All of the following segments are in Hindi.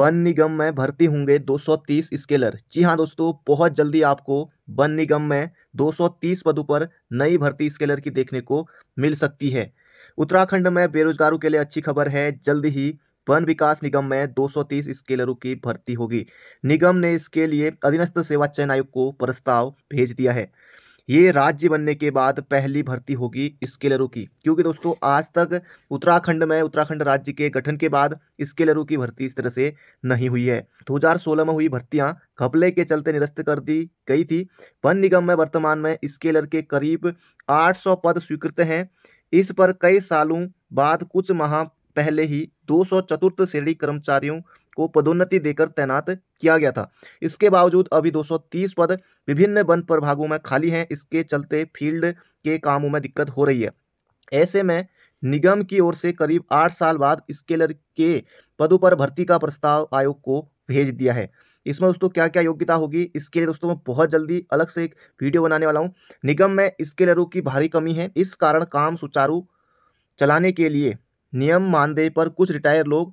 वन निगम में भर्ती होंगे 230 स्केलर जी हाँ दोस्तों बहुत जल्दी आपको वन निगम में 230 पदों पर नई भर्ती स्केलर की देखने को मिल सकती है उत्तराखंड में बेरोजगारों के लिए अच्छी खबर है जल्द ही वन विकास निगम में 230 स्केलरों की भर्ती होगी निगम ने इसके लिए अधीनस्थ सेवा चयन आयोग को प्रस्ताव भेज दिया है ये राज्य बनने के बाद पहली भर्ती होगी स्केलरों की क्योंकि दोस्तों आज तक उत्तराखंड में उत्तराखंड राज्य के गठन के बाद स्केलरों की भर्ती इस तरह से नहीं हुई है 2016 में हुई भर्तियां घपले के चलते निरस्त कर दी गई थी वन निगम में वर्तमान में स्केलर के करीब 800 पद स्वीकृत हैं इस पर कई सालों बाद कुछ माह पहले ही दो चतुर्थ श्रेणी कर्मचारियों को पदोन्नति देकर तैनात किया गया था इसके बावजूद अभी 230 पद विभिन्न वन प्रभागों में खाली हैं इसके चलते फील्ड के कामों में दिक्कत हो रही है ऐसे में निगम की ओर से करीब आठ साल बाद स्केलर के पदों पर भर्ती का प्रस्ताव आयोग को भेज दिया है इसमें दोस्तों क्या क्या योग्यता होगी इसके लिए दोस्तों मैं बहुत जल्दी अलग से एक वीडियो बनाने वाला हूँ निगम में स्केलरों की भारी कमी है इस कारण काम सुचारू चलाने के लिए नियम मानदेय पर कुछ रिटायर लोग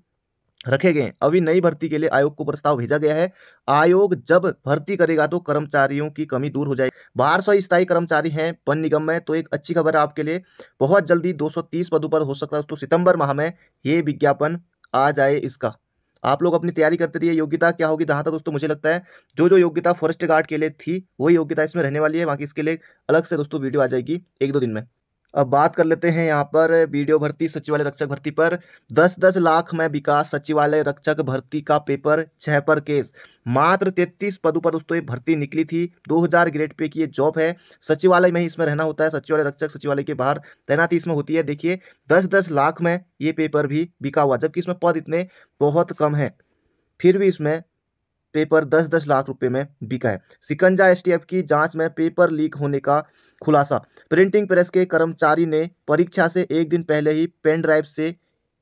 रखे गए अभी नई भर्ती के लिए आयोग को प्रस्ताव भेजा गया है आयोग जब भर्ती करेगा तो कर्मचारियों की कमी दूर हो जाएगी बारह सौ स्थायी कर्मचारी हैं वन निगम में तो एक अच्छी खबर है आपके लिए बहुत जल्दी 230 पदों पर हो सकता है तो सितंबर माह में ये विज्ञापन आ जाए इसका आप लोग अपनी तैयारी करते रहिए योग्यता क्या होगी जहाँ तक दोस्तों मुझे लगता है जो जो योग्यता फॉरेस्ट गार्ड के लिए थी वही योग्यता इसमें रहने वाली है बाकी इसके लिए अलग से दोस्तों वीडियो आ जाएगी एक दो दिन में अब बात कर लेते हैं यहाँ पर वीडियो भर्ती सचिवालय रक्षक भर्ती पर दस दस लाख में विकास सचिवालय रक्षक भर्ती का पेपर छह पर केस मात्र तैतीस पदों पर दोस्तों ये भर्ती निकली थी 2000 ग्रेड पे की ये जॉब है सचिवालय में ही इसमें रहना होता है सचिवालय रक्षक सचिवालय के बाहर तैनाती इसमें होती है देखिए दस दस लाख में ये पेपर भी बिका हुआ जबकि इसमें पद इतने बहुत कम है फिर भी इसमें पेपर दस दस लाख रुपए में बिका है सिकंजा एसटीएफ की जांच में पेपर लीक होने का खुलासा प्रिंटिंग प्रेस के कर्मचारी ने परीक्षा से एक दिन पहले ही पेन ड्राइव से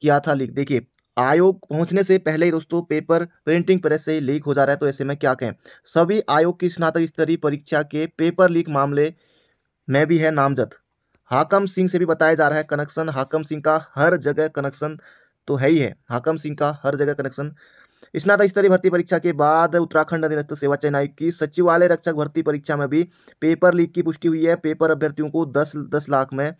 किया था लीक देखिए आयोग पहुंचने से पहले ही दोस्तों पेपर प्रिंटिंग प्रेस से ही लीक हो जा रहा है तो ऐसे में क्या कहें सभी आयोग की स्नातक स्तरीय परीक्षा के पेपर लीक मामले में भी है नामजद हाकम सिंह से भी बताया जा रहा है कनेक्शन हाकम सिंह का हर जगह कनेक्शन तो है ही है हाकम सिंह का हर जगह कनेक्शन स्नातक स्तरीय भर्ती परीक्षा के बाद उत्तराखंड अधीनस्थ सेवा चयन आयोग की सचिवालय रक्षक भर्ती परीक्षा में भी पेपर लीक की पुष्टि हुई है पेपर अभ्यर्थियों को दस दस लाख में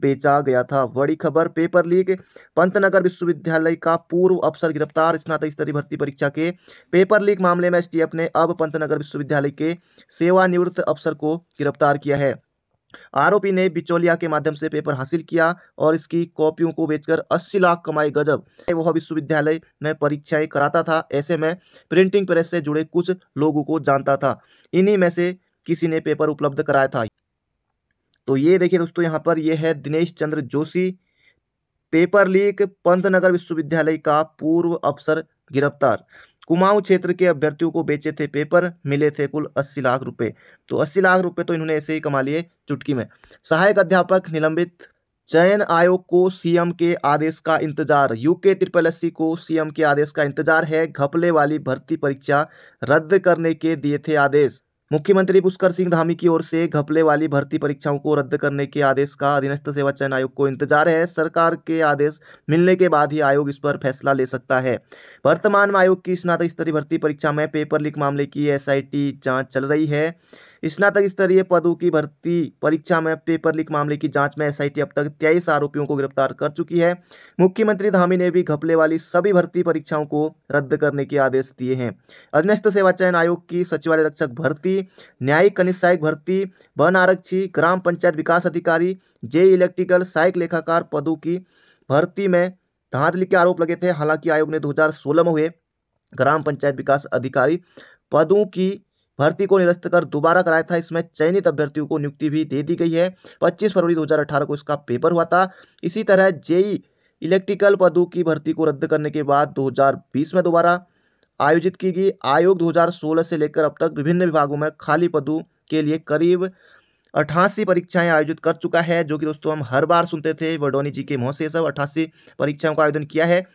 बेचा गया था बड़ी खबर पेपर लीक पंतनगर विश्वविद्यालय का पूर्व अफसर गिरफ्तार स्नातक स्तरीय भर्ती परीक्षा के पेपर लीक मामले में एसटीएफ ने अब पंतनगर विश्वविद्यालय के सेवानिवृत्त अफसर को गिरफ्तार किया है आरोपी ने बिचौलिया के माध्यम से पेपर हासिल किया और इसकी कॉपियों को बेचकर 80 लाख कमाई गजब वह विश्वविद्यालय में परीक्षाएं कराता था ऐसे में प्रिंटिंग प्रेस से जुड़े कुछ लोगों को जानता था इन्हीं में से किसी ने पेपर उपलब्ध कराया था तो ये देखिए दोस्तों यहाँ पर यह है दिनेश चंद्र जोशी पेपर लीक पंतनगर विश्वविद्यालय का पूर्व अफसर गिरफ्तार कुमाऊं क्षेत्र के अभ्यर्थियों को बेचे थे पेपर मिले थे कुल अस्सी लाख रुपए तो अस्सी लाख रुपए तो इन्होंने ऐसे ही कमा लिए चुटकी में सहायक अध्यापक निलंबित चयन आयोग को सीएम के आदेश का इंतजार यूके त्रिपल अस्सी को सीएम के आदेश का इंतजार है घपले वाली भर्ती परीक्षा रद्द करने के दिए थे आदेश मुख्यमंत्री पुष्कर सिंह धामी की ओर से घपले वाली भर्ती परीक्षाओं को रद्द करने के आदेश का अधीनस्थ सेवा चयन आयोग को इंतजार है सरकार के आदेश मिलने के बाद ही आयोग इस पर फैसला ले सकता है वर्तमान में आयोग की स्नातक स्तरीय भर्ती परीक्षा में पेपर लीक मामले की एसआईटी जांच चल रही है स्नातक स्तरीय पदों की भर्ती परीक्षा में पेपर लीक मामले की जांच में एसआईटी अब तक तेईस आरोपियों को गिरफ्तार कर चुकी है मुख्यमंत्री धामी ने भी घपले वाली सभी भर्ती परीक्षाओं को रद्द करने के आदेश दिए हैं अधीनस्थ सेवा चयन आयोग की सचिवालय रक्षक भर्ती न्यायिक कनिष्ठ सहायक भर्ती वन आरक्षी ग्राम पंचायत विकास अधिकारी जे इलेक्ट्रिकल सहायक लेखाकार पदों की भर्ती में धांधली के आरोप लगे थे हालांकि आयोग ने 2016 में हुए ग्राम पंचायत विकास अधिकारी पदों की भर्ती को निरस्त कर दोबारा कराया था इसमें चयनित अभ्यर्थियों को नियुक्ति भी दे दी गई है पच्चीस फरवरी 2018 को इसका पेपर हुआ था इसी तरह जेई इलेक्ट्रिकल पदों की भर्ती को रद्द करने के बाद 2020 में दोबारा आयोजित की गई आयोग 2016 से लेकर अब तक विभिन्न विभागों में खाली पदों के लिए करीब अठासी परीक्षाएं आयोजित कर चुका है जो कि दोस्तों हम हर बार सुनते थे वडोनी जी के मुँह से सब अठासी परीक्षाओं का आयोजन किया है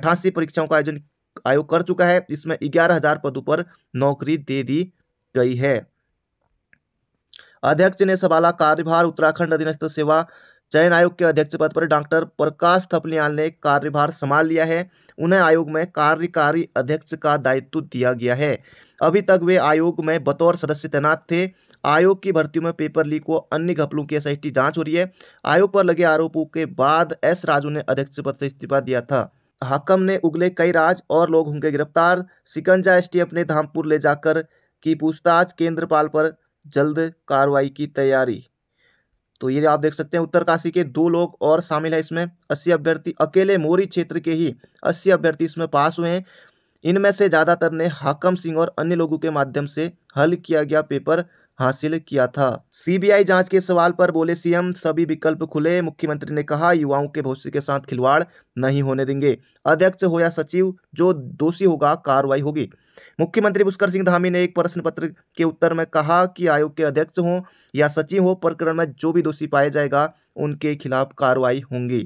अठासी परीक्षाओं का आयोजन आयोग कर चुका है इसमें ग्यारह हजार पदों पर नौकरी दे दी गई है अध्यक्ष ने सवाला कार्यभार उत्तराखंड अधीनस्थ सेवा चयन आयोग के अध्यक्ष पद पर डॉक्टर प्रकाश थपलियाल ने कार्यभार संभाल लिया है उन्हें आयोग में कार्यकारी अध्यक्ष का दायित्व दिया गया है अभी तक वे आयोग में बतौर सदस्य तैनात थे आयोग की भर्ती में पेपर लीक व अन्य घपलों की एसआईटी जांच हो रही है आयोग पर लगे आरोपों के बाद एस राजू ने अध्यक्ष पद से इस्तीफा दिया था हाकम ने उगले कई राज और लोग होंगे गिरफ्तार सिकंजा एसटीएफ ने धामपुर ले जाकर की पूछताछ केंद्रपाल पर जल्द कार्रवाई की तैयारी तो ये आप देख सकते हैं उत्तरकाशी के दो लोग और शामिल हैं इसमें अस्सी अभ्यर्थी अकेले मोरी क्षेत्र के ही अस्सी अभ्यर्थी इसमें पास हुए हैं इनमें से ज़्यादातर ने हाकम सिंह और अन्य लोगों के माध्यम से हल किया गया पेपर हासिल किया था सीबीआई जांच के सवाल पर बोले सीएम सभी विकल्प खुले मुख्यमंत्री ने कहा युवाओं के भविष्य के साथ खिलवाड़ नहीं होने देंगे अध्यक्ष हो या सचिव जो दोषी होगा कार्रवाई होगी मुख्यमंत्री पुष्कर सिंह धामी ने एक प्रश्न पत्र के उत्तर में कहा कि आयोग के अध्यक्ष हो या सचिव हो प्रकरण में जो भी दोषी पाया जाएगा उनके खिलाफ कार्रवाई होंगी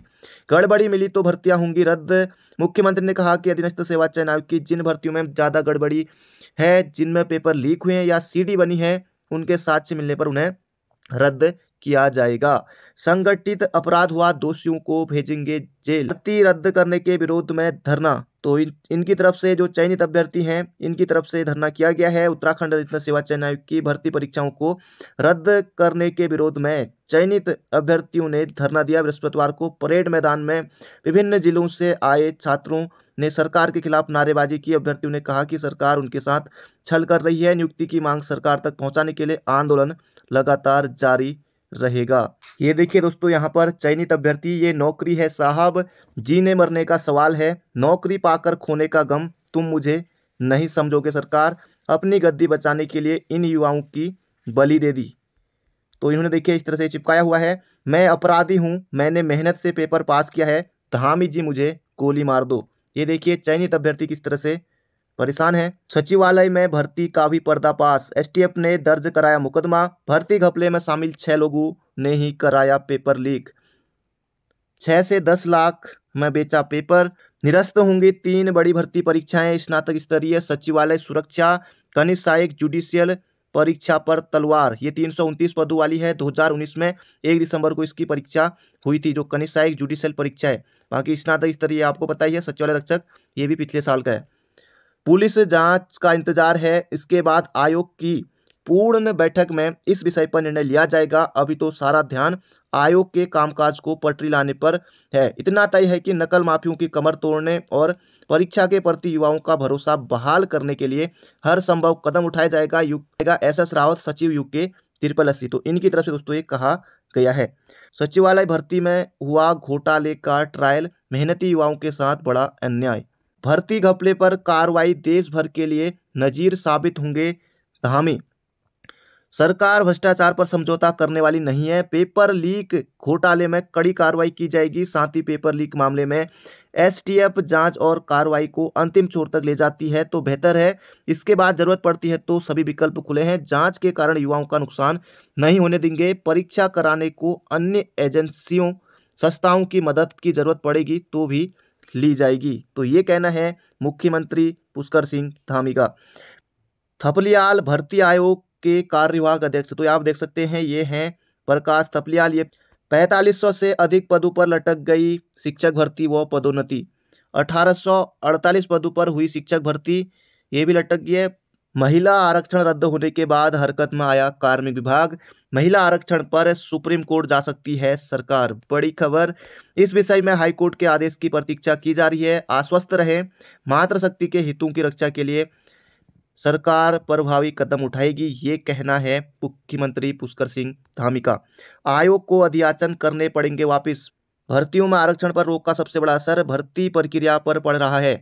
गड़बड़ी मिली तो भर्तियां होंगी रद्द मुख्यमंत्री ने कहा कि अधीनस्थ सेवा चयन आयोग की जिन भर्तियों में ज़्यादा गड़बड़ी है जिनमें पेपर लीक हुए हैं या सीडी बनी है उनके साक्ष्य मिलने पर उन्हें रद्द किया जाएगा संगठित अपराध हुआ दोषियों को भेजेंगे जेल रद्द करने के विरोध में धरना तो इन इनकी तरफ से जो चयनित अभ्यर्थी हैं इनकी तरफ से धरना किया गया है उत्तराखंड रत्न सेवा चयन आयोग की भर्ती परीक्षाओं को रद्द करने के विरोध में चयनित अभ्यर्थियों ने धरना दिया बृहस्पतिवार को परेड मैदान में विभिन्न जिलों से आए छात्रों ने सरकार के खिलाफ नारेबाजी की अभ्यर्थियों ने कहा कि सरकार उनके साथ छल कर रही है नियुक्ति की मांग सरकार तक पहुंचाने के लिए आंदोलन लगातार जारी रहेगा ये देखिए दोस्तों यहाँ पर चयनित अभ्यर्थी ये नौकरी है साहब जीने मरने का सवाल है नौकरी पाकर खोने का गम तुम मुझे नहीं समझोगे सरकार अपनी गद्दी बचाने के लिए इन युवाओं की बलि दे दी तो इन्होंने देखिए इस तरह से चिपकाया हुआ है मैं अपराधी हूँ मैंने मेहनत से पेपर पास किया है धामी जी मुझे गोली मार दो ये देखिए चयनित अभ्यर्थी किस तरह से परेशान है सचिवालय में भर्ती का भी पर्दापाश एसटीएफ ने दर्ज कराया मुकदमा भर्ती घपले में शामिल छह लोगों ने ही कराया पेपर लीक छह से दस लाख में बेचा पेपर निरस्त होंगी तीन बड़ी भर्ती परीक्षाएं स्नातक स्तरीय सचिवालय सुरक्षा कनिष्ठ सहायक जुडिशियल परीक्षा पर तलवार ये तीन पदों वाली है 2019 में एक दिसंबर को इसकी परीक्षा हुई थी जो कनिष्ठ सहायक जुडिशियल परीक्षा है बाकी स्नातक स्तरीय आपको पता ही है सचिवालय रक्षक ये भी पिछले साल का है पुलिस जांच का इंतजार है इसके बाद आयोग की पूर्ण बैठक में इस विषय पर निर्णय लिया जाएगा अभी तो सारा ध्यान आयोग के कामकाज को पटरी लाने पर है इतना तय है कि नकल माफियों की कमर तोड़ने और परीक्षा के प्रति युवाओं का भरोसा बहाल करने के लिए हर संभव कदम उठाया जाएगा युग एस एस रावत सचिव युग के त्रिपल अस्सी तो इनकी तरफ से दोस्तों ये कहा गया है सचिवालय भर्ती में हुआ घोटाले का ट्रायल मेहनती युवाओं के साथ बड़ा अन्याय भर्ती घपले पर कार्रवाई देश भर के लिए नजीर साबित होंगे धामी सरकार भ्रष्टाचार पर समझौता करने वाली नहीं है पेपर लीक घोटाले में कड़ी कार्रवाई की जाएगी साथ ही पेपर लीक मामले में एसटीएफ जांच और कार्रवाई को अंतिम छोर तक ले जाती है तो बेहतर है इसके बाद जरूरत पड़ती है तो सभी विकल्प खुले हैं जांच के कारण युवाओं का नुकसान नहीं होने देंगे परीक्षा कराने को अन्य एजेंसियों संस्थाओं की मदद की जरूरत पड़ेगी तो भी ली जाएगी तो ये कहना है मुख्यमंत्री पुष्कर सिंह धामी का थपलियाल भर्ती आयोग के कार्यवाहक अध्यक्ष तो आप देख सकते हैं ये हैं प्रकाश थपलियाल ये 4500 से अधिक पदों पर लटक गई शिक्षक भर्ती व पदोन्नति अठारह पदों पर हुई शिक्षक भर्ती ये भी लटक गई है महिला आरक्षण रद्द होने के बाद हरकत में आया कार्मिक विभाग महिला आरक्षण पर सुप्रीम कोर्ट जा सकती है सरकार बड़ी खबर इस विषय में कोर्ट के आदेश की प्रतीक्षा की जा रही है आश्वस्त रहे मातृशक्ति के हितों की रक्षा के लिए सरकार प्रभावी कदम उठाएगी ये कहना है मुख्यमंत्री पुष्कर सिंह धामी का आयोग को अध्याचन करने पड़ेंगे वापिस भर्तियों में आरक्षण पर रोक का सबसे बड़ा असर भर्ती प्रक्रिया पर पड़ रहा है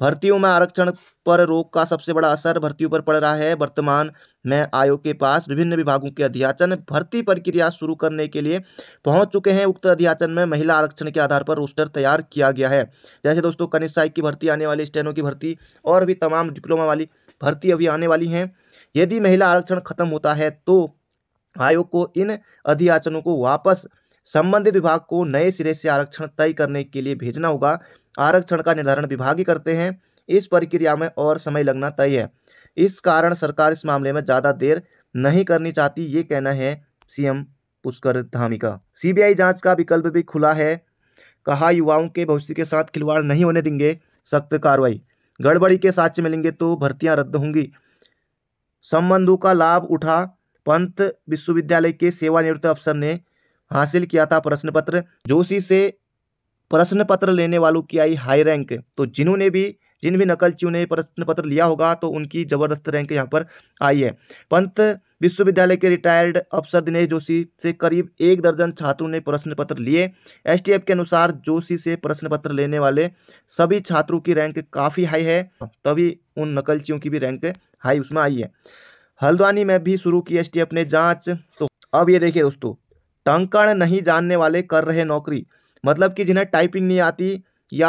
भर्तियों में आरक्षण पर रोक का सबसे बड़ा असर भर्तियों पर पड़ रहा है वर्तमान में आयोग के पास विभिन्न विभागों के अध्याचन भर्ती प्रक्रिया शुरू करने के लिए पहुंच चुके हैं उक्त अध्याचन में महिला आरक्षण के आधार पर रोस्टर तैयार किया गया है जैसे दोस्तों कनिष्ठ सहायक की भर्ती आने वाली स्टेनो की भर्ती और भी तमाम डिप्लोमा वाली भर्ती अभी आने वाली हैं यदि महिला आरक्षण खत्म होता है तो आयोग को इन अध्याचनों को वापस संबंधित विभाग को नए सिरे से आरक्षण तय करने के लिए भेजना होगा आरक्षण का निर्धारण विभाग ही करते हैं इस प्रक्रिया में और समय लगना तय है इस कारण सरकार इस मामले में ज़्यादा देर नहीं करनी चाहती ये कहना है सीएम पुष्कर धामी का सीबीआई जांच का विकल्प भी खुला है कहा युवाओं के भविष्य के साथ खिलवाड़ नहीं होने देंगे सख्त कार्रवाई गड़बड़ी के साक्ष्य मिलेंगे तो भर्तियां रद्द होंगी संबंधों का लाभ उठा पंत विश्वविद्यालय के सेवानिवृत्त अफसर ने हासिल किया था प्रश्न पत्र जोशी से प्रश्न पत्र लेने वालों की आई हाई रैंक तो जिन्होंने भी जिन भी नकलचियों ने प्रश्न पत्र लिया होगा तो उनकी जबरदस्त रैंक यहाँ पर आई है पंत विश्वविद्यालय के रिटायर्ड अफसर दिनेश जोशी से करीब एक दर्जन छात्रों ने प्रश्न पत्र लिए एसटीएफ के अनुसार जोशी से प्रश्न पत्र लेने वाले सभी छात्रों की रैंक काफ़ी हाई है तभी उन नकलचियों की भी रैंक हाई उसमें आई है हल्द्वानी में भी शुरू की एस ने जाँच तो अब ये देखिए दोस्तों टंकण नहीं जानने वाले कर रहे नौकरी मतलब कि जिन्हें टाइपिंग नहीं आती या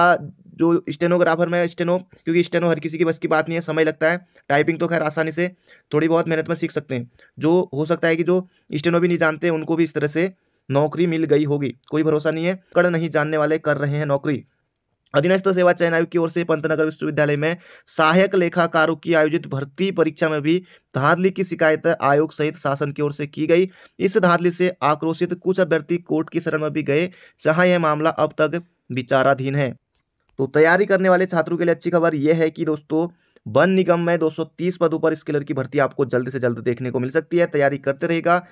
जो स्टेनोग्राफर में स्टेनो क्योंकि स्टेनो हर किसी की बस की बात नहीं है समय लगता है टाइपिंग तो खैर आसानी से थोड़ी बहुत मेहनत में सीख सकते हैं जो हो सकता है कि जो स्टेनो भी नहीं जानते उनको भी इस तरह से नौकरी मिल गई होगी कोई भरोसा नहीं है कड़ नहीं जानने वाले कर रहे हैं नौकरी अधीनस्थ सेवा चयन आयोग की ओर से पंतनगर विश्वविद्यालय में सहायक लेखाकारों की आयोजित भर्ती परीक्षा में भी धांधली की शिकायत आयोग सहित शासन की ओर से की गई इस धांधली से आक्रोशित कुछ अभ्यर्थी कोर्ट की शरण में भी गए जहां यह मामला अब तक विचाराधीन है तो तैयारी करने वाले छात्रों के लिए अच्छी खबर यह है कि दोस्तों वन निगम में दो पदों पर स्किलर की भर्ती आपको जल्द से जल्द देखने को मिल सकती है तैयारी करते रहेगा